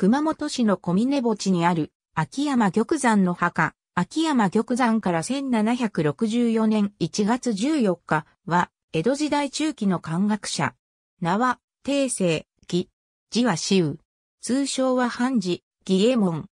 熊本市の小峰墓地にある、秋山玉山の墓、秋山玉山から1764年1月14日は、江戸時代中期の漢学者。名は、定生、義、字は私通称は藩寺、義右衛門。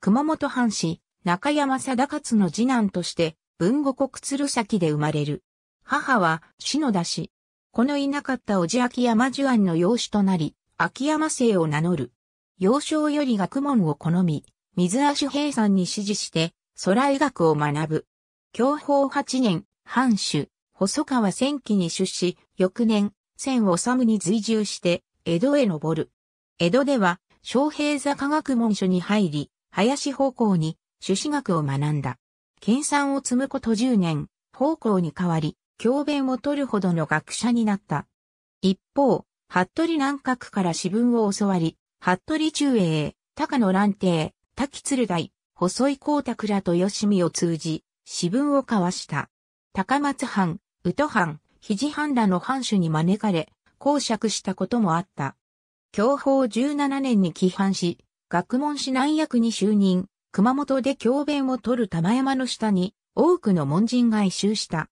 熊本藩士、中山貞勝の次男として、文後国鶴崎で生まれる。母は、篠田氏。このいなかったおじ秋山樹庵の養子となり、秋山姓を名乗る。幼少より学問を好み、水足平さんに指示して、空医学を学ぶ。教法8年、藩主、細川千期に出資、翌年、千治に随従して、江戸へ登る。江戸では、昌平座科学文書に入り、林方向に、朱子学を学んだ。研鑽を積むこと10年、方向に変わり、教鞭を取るほどの学者になった。一方、服部南閣から私文を教わり、服部中英、高野蘭亭、滝鶴大、細井光沢らと吉見を通じ、私文を交わした。高松藩、宇都藩、肘藩らの藩主に招かれ、公爵したこともあった。享保17年に帰藩し、学問指南役に就任、熊本で教鞭を取る玉山の下に、多くの門人が移集した。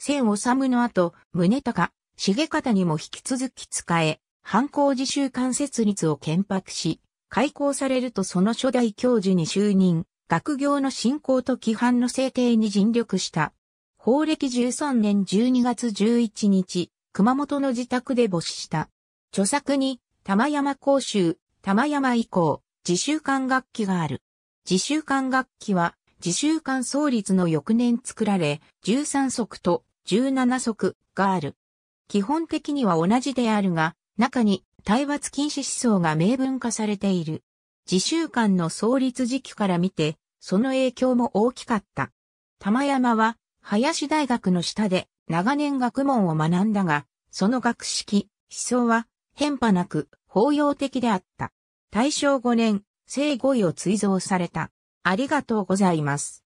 千治の後、宗高、重方にも引き続き使え、犯行自習間設立を建白し、開校されるとその初代教授に就任、学業の振興と規範の制定に尽力した。法暦13年12月11日、熊本の自宅で母子した。著作に、玉山講習、玉山以降、自習間楽器がある。自習間楽器は、自習間創立の翌年作られ、13足と17足がある。基本的には同じであるが、中に体罰禁止思想が明文化されている。自習館の創立時期から見て、その影響も大きかった。玉山は、林大学の下で長年学問を学んだが、その学識、思想は変化なく包容的であった。大正5年、生語位を追贈された。ありがとうございます。